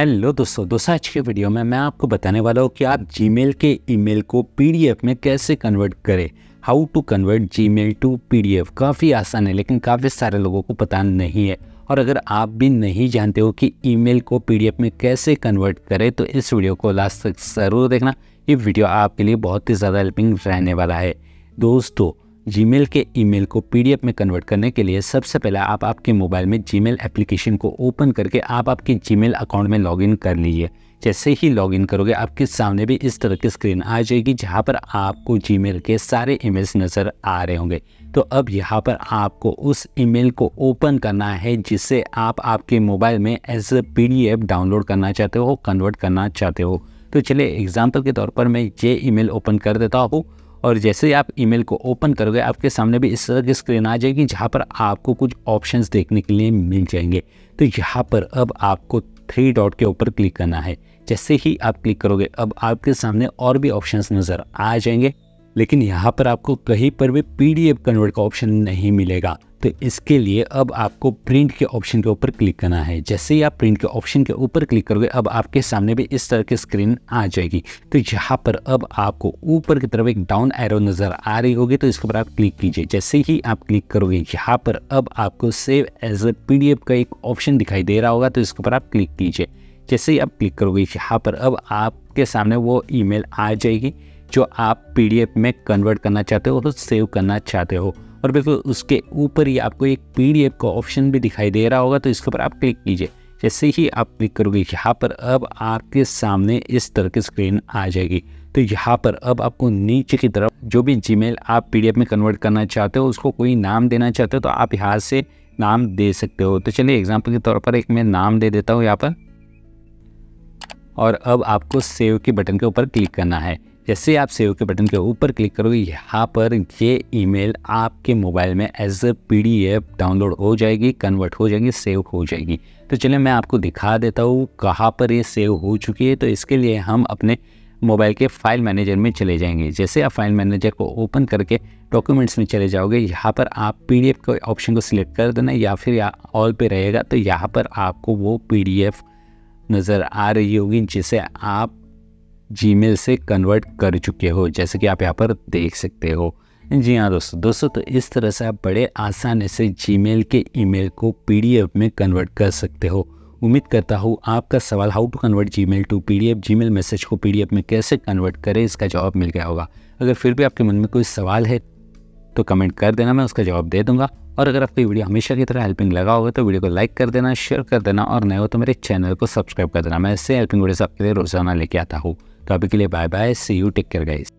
hello दोस्तों दोस्तों आज के वीडियो में मैं आपको बताने वाला हूँ कि आप जीमेल के ईमेल को पीडीएफ में कैसे कन्वर्ट करें how to convert Gmail to PDF काफ़ी आसान है लेकिन काफ़ी सारे लोगों को पता नहीं है और अगर आप भी नहीं जानते हो कि ईमेल को पीडीएफ में कैसे कन्वर्ट करें तो इस वीडियो को लास्ट तक ज़रूर देखना ये वीडियो आपके लिए बहुत ही ज़्यादा हेल्पिंग रहने वाला है दोस्तों जीमेल के ईमेल को पीडीएफ में कन्वर्ट करने के लिए सबसे पहले आप आपके मोबाइल में जीमेल एप्लीकेशन को ओपन करके आप आपके जीमेल अकाउंट में लॉगिन कर लीजिए जैसे ही लॉगिन करोगे आपके सामने भी इस तरह की स्क्रीन आ जाएगी जहाँ पर आपको जीमेल के सारे ईमेल्स नज़र आ रहे होंगे तो अब यहाँ पर आपको उस ईमेल को ओपन करना है जिसे आप आपके मोबाइल में एज ए पी डाउनलोड करना चाहते हो कन्वर्ट करना चाहते हो तो चलिए एग्जाम्पल के तौर पर मैं ये ईमेल ओपन कर देता हूँ और जैसे ही आप ईमेल को ओपन करोगे आपके सामने भी इस तरह की स्क्रीन आ जाएगी जहाँ पर आपको कुछ ऑप्शंस देखने के लिए मिल जाएंगे तो यहाँ पर अब आपको थ्री डॉट के ऊपर क्लिक करना है जैसे ही आप क्लिक करोगे अब आपके सामने और भी ऑप्शंस नज़र आ जाएंगे लेकिन यहाँ पर आपको कहीं पर भी पी कन्वर्ट का ऑप्शन नहीं मिलेगा तो इसके लिए अब आपको प्रिंट के ऑप्शन के ऊपर क्लिक करना है जैसे ही आप प्रिंट के ऑप्शन के ऊपर क्लिक करोगे अब आपके सामने भी इस तरह की स्क्रीन आ जाएगी तो यहाँ पर अब आपको ऊपर की तरफ एक डाउन एरो नज़र आ रही होगी तो इसके ऊपर आप क्लिक कीजिए जैसे ही आप क्लिक करोगे यहाँ पर अब आपको सेव एज ए पी का एक ऑप्शन दिखाई दे रहा होगा तो इसके ऊपर आप क्लिक कीजिए जैसे ही आप क्लिक करोगे यहाँ पर अब आपके सामने वो ईमेल आ जाएगी जो आप पी में कन्वर्ट करना चाहते हो और सेव करना चाहते हो और बिल्कुल उसके ऊपर ही आपको एक पी का ऑप्शन भी दिखाई दे रहा होगा तो इसके ऊपर आप क्लिक कीजिए जैसे ही आप क्लिक करोगे यहाँ पर अब आपके सामने इस तरह की स्क्रीन आ जाएगी तो यहाँ पर अब आपको नीचे की तरफ जो भी जी आप पी में कन्वर्ट करना चाहते हो उसको कोई नाम देना चाहते हो तो आप यहाँ से नाम दे सकते हो तो चलिए एग्जाम्पल के तौर पर एक मैं नाम दे देता हूँ यहाँ पर और अब आपको सेव के बटन के ऊपर क्लिक करना है जैसे आप सेव के बटन के ऊपर क्लिक करोगे यहाँ पर ये ईमेल आपके मोबाइल में एज ए पी डाउनलोड हो जाएगी कन्वर्ट हो जाएगी सेव हो जाएगी तो चलिए मैं आपको दिखा देता हूँ कहाँ पर ये सेव हो चुकी है तो इसके लिए हम अपने मोबाइल के फाइल मैनेजर में चले जाएंगे जैसे आप फाइल मैनेजर को ओपन करके डॉक्यूमेंट्स में चले जाओगे यहाँ पर आप पीडीएफ के ऑप्शन को सिलेक्ट कर देना या फिर ऑल पे रहेगा तो यहाँ पर आपको वो पीडीएफ नज़र आ रही होगी जिसे आप जी से कन्वर्ट कर चुके हो जैसे कि आप यहाँ पर देख सकते हो जी हाँ दोस्तों दोस्तों तो इस तरह से आप बड़े आसानी से जी के ईमेल को पीडीएफ में कन्वर्ट कर सकते हो उम्मीद करता हूँ आपका सवाल how to convert Gmail to P D F Gmail message को पी डी एफ में कैसे कन्वर्ट करें इसका जवाब मिल गया होगा अगर फिर भी आपके मन में कोई सवाल है तो कमेंट कर देना मैं उसका जवाब दे दूंगा और अगर आपको वीडियो हमेशा की तरह हेल्पिंग लगा होगा तो वीडियो को लाइक कर देना शेयर कर देना और नए हो तो मेरे चैनल को सब्सक्राइब कर देना मैं ऐसे हेल्पिंग वीडियोस आपके लिए रोज़ाना लेके आता हूँ तो अभी के लिए bye bye see you take care guys